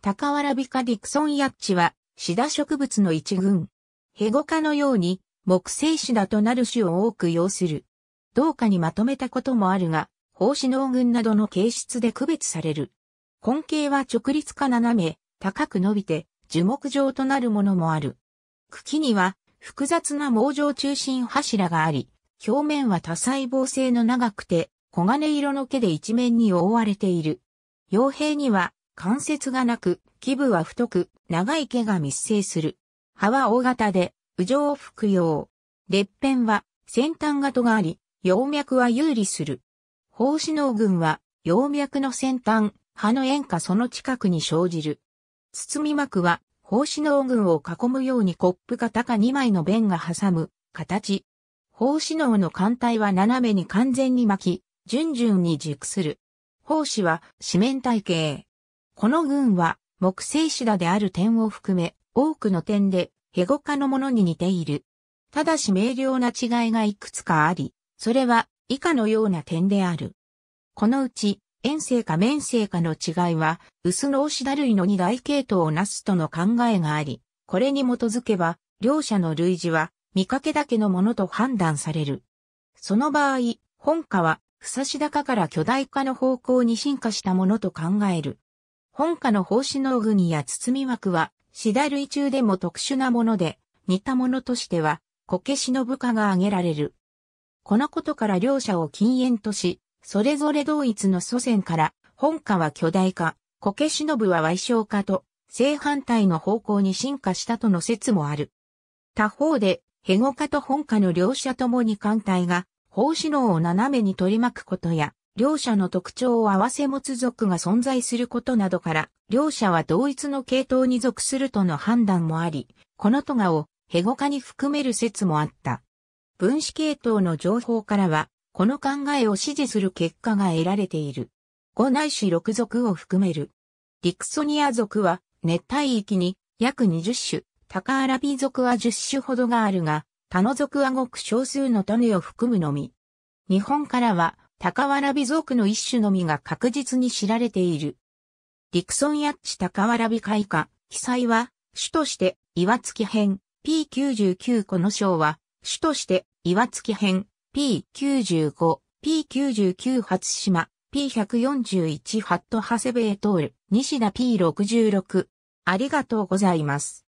高わらびかディクソンヤッチは、シダ植物の一群。ヘゴ科のように、木製シダとなる種を多く要する。同科にまとめたこともあるが、胞子農群などの形質で区別される。根茎は直立か斜め、高く伸びて、樹木状となるものもある。茎には、複雑な毛状中心柱があり、表面は多細胞性の長くて、黄金色の毛で一面に覆われている。傭兵には、関節がなく、基部は太く、長い毛が密生する。葉は大型で、羽状を服用。裂片は先端が尖り、葉脈は有利する。胞子脳群は、葉脈の先端、葉の円下その近くに生じる。包み膜は、胞子脳群を囲むようにコップか高2枚の弁が挟む、形。胞子脳の艦体は斜めに完全に巻き、順々に熟する。胞子は四面体系。この群は木星シダである点を含め多くの点でヘゴ科のものに似ている。ただし明瞭な違いがいくつかあり、それは以下のような点である。このうち、遠征か面性かの違いは、薄のシダ類の二大系統をなすとの考えがあり、これに基づけば、両者の類似は、見かけだけのものと判断される。その場合、本科は、ふさしだかから巨大化の方向に進化したものと考える。本家の奉仕の具や包み枠は、しだ類中でも特殊なもので、似たものとしては、こけしの部下が挙げられる。このことから両者を禁煙とし、それぞれ同一の祖先から、本家は巨大化、こけしの部は矮小化と、正反対の方向に進化したとの説もある。他方で、ヘゴ化と本家の両者ともに艦隊が、奉仕能を斜めに取り巻くことや、両者の特徴を合わせ持つ族が存在することなどから、両者は同一の系統に属するとの判断もあり、このトガをヘゴ化に含める説もあった。分子系統の情報からは、この考えを支持する結果が得られている。五内い六族を含める。ディクソニア族は熱帯域に約20種、タカアラビ族は10種ほどがあるが、他の族はごく少数の種を含むのみ。日本からは高わらび族の一種のみが確実に知られている。リクソンヤッチ高わらび開花、記載は、主として、岩月編、P99 個の章は、主として、岩月編、P95、P99 初島、P141 ハットハセベエトール、西田 P66。ありがとうございます。